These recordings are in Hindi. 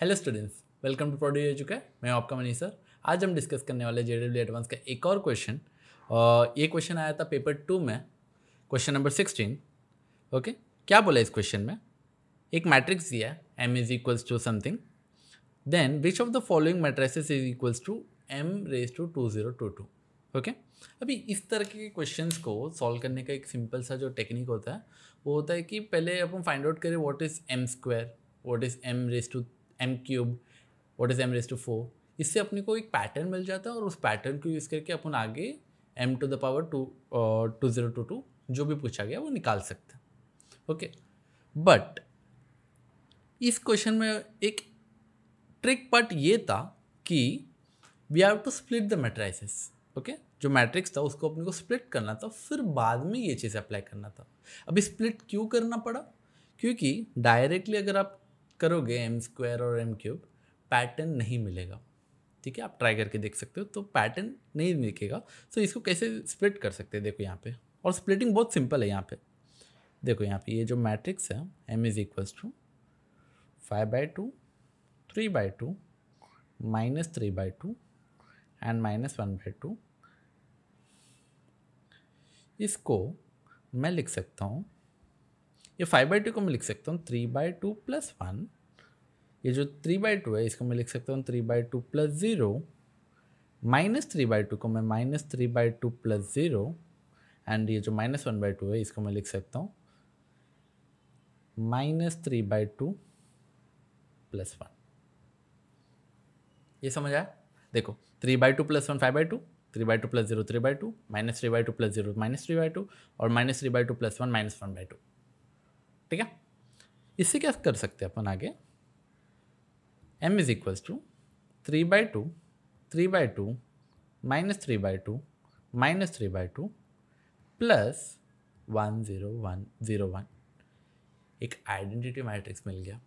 हेलो स्टूडेंट्स वेलकम टू प्रोड्यू एजुका मैं आपका मनीष सर आज हम डिस्कस करने वाले जे डब्ल्यू एडवांस का एक और क्वेश्चन और ये क्वेश्चन आया था पेपर टू में क्वेश्चन नंबर सिक्सटीन ओके क्या बोला इस क्वेश्चन में एक मैट्रिक्स दिया है M is equals to something then which of the following matrices is equals to M raise to two zero two two okay अभी इस तरह के क्वेश्चन को सॉल्व करने का एक सिंपल सा जो टेक्निक होता है वो होता है कि पहले अपन फाइंड आउट करें what is M square what is M raise to M cube what is M raise to four इससे अपने को एक पैटर्न मिल जाता है और उस पैटर्न को यूज़ करके अपन आगे M to the power to two zero two two जो भी पूछा गया वो निकाल सकते हैं ओके बट इस क्वेश्चन में एक ट्रिक पार्ट ये था कि we have to split the matrices okay जो मैट्रिक्स था उसको अपने को स्प्लिट करना था फिर बाद में ये चीज़ अप्लाई करना था अभी स्प्लिट क्यों करना पड़ा क्योंकि डायरेक्टली अगर आप करोगे एम स्क्वायर और एम क्यूब पैटर्न नहीं मिलेगा ठीक है आप ट्राई करके देख सकते हो तो पैटर्न नहीं दिखेगा सो इसको कैसे स्प्लिट कर सकते हैं देखो यहाँ पे और स्प्लिटिंग बहुत सिंपल है यहाँ पे देखो यहाँ पे ये जो मैट्रिक्स है M is equals to five by two three by two minus three by two and minus one by two इसको मैं लिख सकता हूँ ये फाइव बाई टू को मैं लिख सकता हूँ three by two plus one ये जो थ्री बाई टू है इसको मैं लिख सकता हूँ three by two plus zero minus three by two को मैं minus three by two plus zero and ये जो माइनस वन बाई टू है इसको मैं लिख सकता हूँ minus three by two plus one ये समझ आया देखो three by two plus one five by two three by two plus zero three by two minus three by two plus zero minus three by two और minus three by two plus one minus one by two ठीक है इससे क्या कर सकते हैं अपन आगे M is equals to three by two three by two minus three by two minus three by two plus one zero one zero one एक आइडेंटिटी मैट्रिक्स मिल गया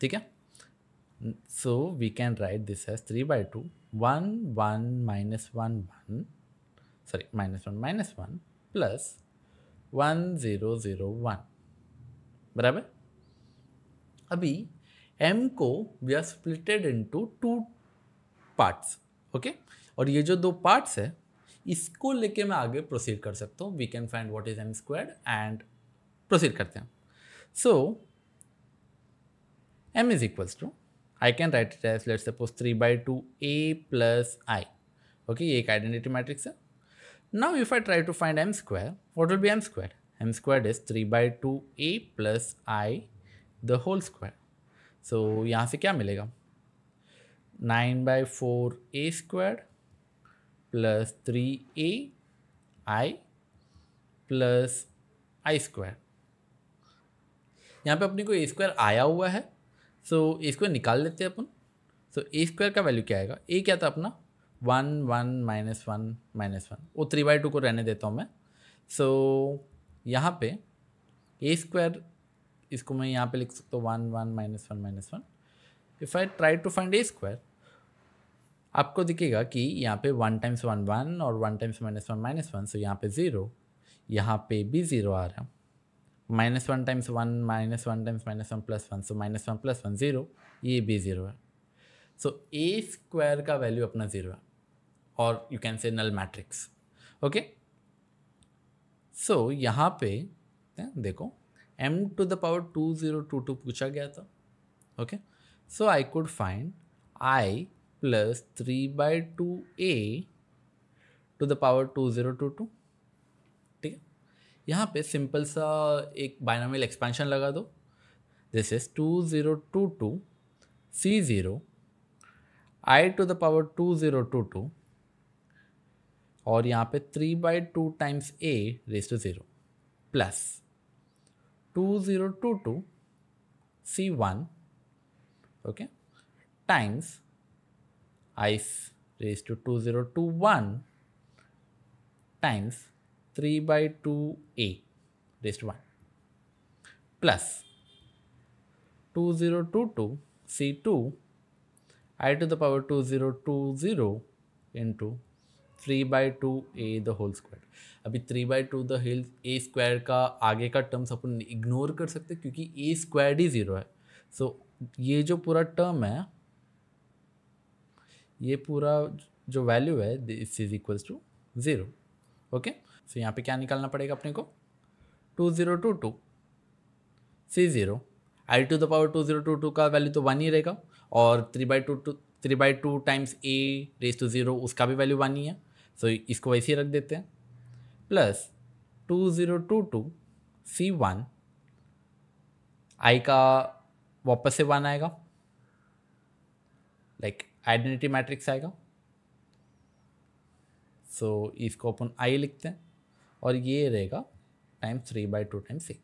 ठीक है so we can write this has three by two one one minus one one sorry minus one minus one plus one zero zero one बराबर अभी एम को we are splitted into two parts okay और ये जो दो पार्ट्स है इसको लेके मैं आगे प्रोसीड कर सकता हूँ we can find what is M square and proceed करते हैं so M is equals to I can write it as let suppose three by two A plus I okay ये एक आइडेंटिटी मैट्रिक्स है now if I try to find M square what will be M square m squared is 3 by two A plus I the whole square so यहाँ से क्या मिलेगा nine by four A square plus three A I plus I square यहाँ पे अपने को ए स्क्वायर आया हुआ है सो ए स्क्वायर निकाल लेते हैं अपन सो ए स्क्वायर का वैल्यू क्या आएगा ए क्या था अपना one one minus one minus one वो थ्री बाई टू को रहने देता हूँ मैं सो so, यहाँ पे ए स्क्वायर इसको मैं यहाँ पे लिख सकता हूँ one one minus one minus one if I try to find A square आपको दिखेगा कि यहाँ पे वन टाइम्स वन वन और one times minus one minus one so यहाँ पे ज़ीरो यहाँ पे भी ज़ीरो आ रहा है minus one times one minus one times minus one plus one so minus one plus one zero ये भी ज़ीरो है सो ए स्क्वायर का वैल्यू अपना ज़ीरो है और you can say null matrix okay so so, यहाँ पे देखो M to the power two zero two two पूछा गया था okay so I could find I plus three by two A to the power two zero two two ठीक है यहाँ पे सिंपल सा एक बायनामिल एक्सपेंशन लगा दो this is two zero two two C zero I to the power two zero two two और यहाँ पे three by two times A raise to zero plus two zero two two C one okay times I's raise to two zero two one times three by two A raise to one plus two zero two two C two I to the power two zero two zero into three by two A the whole square अभी three by two the whole A square का आगे का टर्म्स अपन इग्नोर कर सकते हैं क्योंकि ए स्क्वायर ही ज़ीरो है सो so, ये जो पूरा टर्म है ये पूरा जो वैल्यू है this is equals to zero okay so यहाँ पे क्या निकालना पड़ेगा अपने को two zero two two C zero I to the power two zero two two का वैल्यू तो वन ही रहेगा और three by two two three by two times A raise to zero उसका भी वैल्यू वन ही है सो so, इसको वैसे ही रख देते हैं plus two zero two two C one I का वापस से वन आएगा लाइक आइडेंटिटी मैट्रिक्स आएगा सो so, इसको अपन आई लिखते हैं और ये रहेगा time three by two time C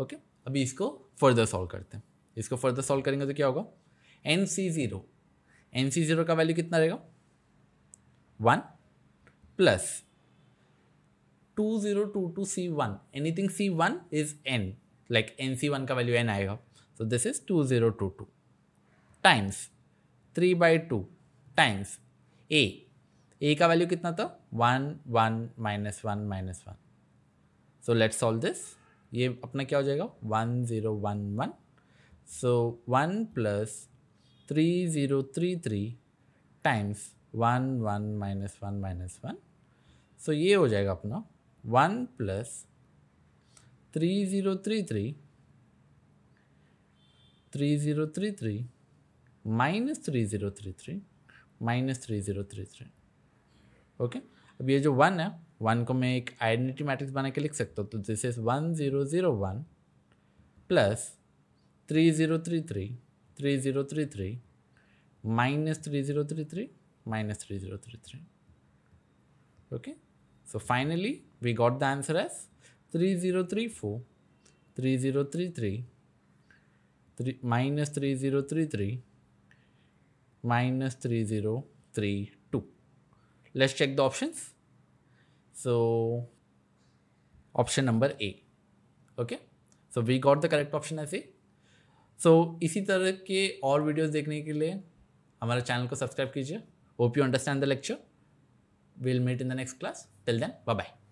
okay अभी इसको फर्दर सॉल्व करते हैं इसको फर्दर सॉल्व करेंगे तो क्या होगा N C zero N C zero का वैल्यू कितना रहेगा one plus 2022 C1. Anything C1 is N. Like NC1 ka value N आएगा. So this is 2022 times 3 by 2 times A. A ka value kitna था? 1 1 minus one minus one So let's solve this. ये अपना क्या हो जाएगा one zero one one so one plus three zero three three times one one minus one minus one so ये हो जाएगा अपना one plus three zero three three three zero three three minus three zero three three minus three zero three three okay अब ये जो वन है वन को मैं एक आइडेंटिटी मैट्रिक्स बना के लिख सकता हूँ तो this is one zero zero one plus three zero three three three zero three three minus three zero three three minus 3033. Okay. So finally, we got the answer as 3034, 3033, three, minus 3033, minus 3032. Let's check the options. So option number A. Okay. So we got the correct option as A. So so, इसी तरह के और वीडियोस देखने के लिए हमारे चैनल को सब्सक्राइब कीजिए Hope you understand the lecture. We'll meet in the next class. Till then, bye-bye.